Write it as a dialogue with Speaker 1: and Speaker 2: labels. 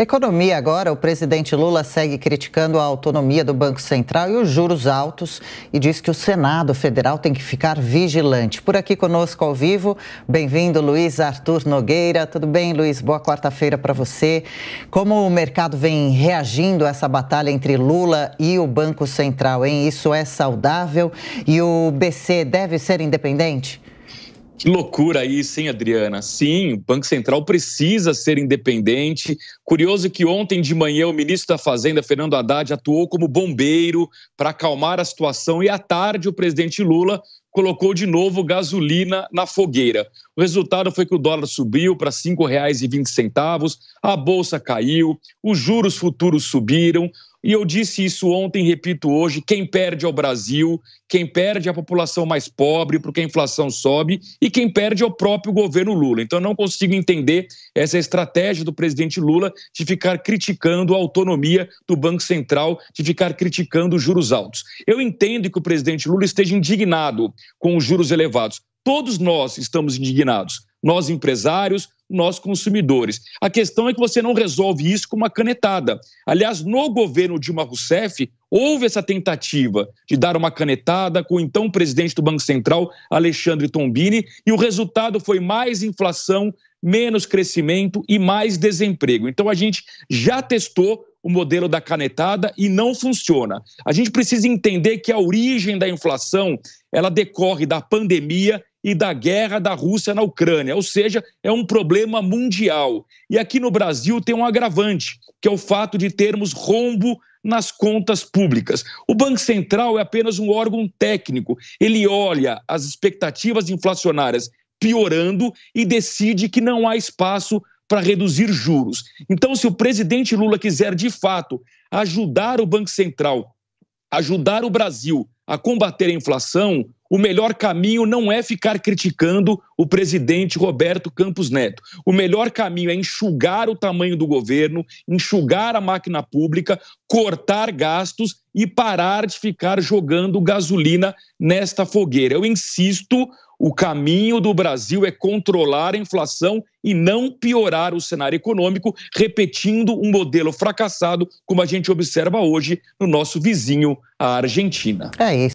Speaker 1: Economia agora, o presidente Lula segue criticando a autonomia do Banco Central e os juros altos e diz que o Senado Federal tem que ficar vigilante. Por aqui conosco ao vivo, bem-vindo Luiz Arthur Nogueira. Tudo bem, Luiz? Boa quarta-feira para você. Como o mercado vem reagindo a essa batalha entre Lula e o Banco Central, hein? Isso é saudável e o BC deve ser independente?
Speaker 2: Que loucura isso, hein, Adriana? Sim, o Banco Central precisa ser independente. Curioso que ontem de manhã o ministro da Fazenda, Fernando Haddad, atuou como bombeiro para acalmar a situação e à tarde o presidente Lula colocou de novo gasolina na fogueira. O resultado foi que o dólar subiu para R$ 5,20, a bolsa caiu, os juros futuros subiram, e eu disse isso ontem, repito hoje: quem perde é o Brasil, quem perde é a população mais pobre, porque a inflação sobe, e quem perde é o próprio governo Lula. Então, eu não consigo entender essa estratégia do presidente Lula de ficar criticando a autonomia do Banco Central, de ficar criticando os juros altos. Eu entendo que o presidente Lula esteja indignado com os juros elevados. Todos nós estamos indignados nós empresários, nós consumidores. A questão é que você não resolve isso com uma canetada. Aliás, no governo Dilma Rousseff, houve essa tentativa de dar uma canetada com o então presidente do Banco Central, Alexandre Tombini, e o resultado foi mais inflação, menos crescimento e mais desemprego. Então a gente já testou o modelo da canetada e não funciona. A gente precisa entender que a origem da inflação, ela decorre da pandemia e da guerra da Rússia na Ucrânia, ou seja, é um problema mundial. E aqui no Brasil tem um agravante, que é o fato de termos rombo nas contas públicas. O Banco Central é apenas um órgão técnico, ele olha as expectativas inflacionárias piorando e decide que não há espaço para reduzir juros. Então, se o presidente Lula quiser de fato ajudar o Banco Central ajudar o Brasil a combater a inflação, o melhor caminho não é ficar criticando o presidente Roberto Campos Neto. O melhor caminho é enxugar o tamanho do governo, enxugar a máquina pública, cortar gastos e parar de ficar jogando gasolina nesta fogueira. Eu insisto, o caminho do Brasil é controlar a inflação e não piorar o cenário econômico, repetindo um modelo fracassado, como a gente observa hoje no nosso vizinho, a Argentina.
Speaker 1: É, isso.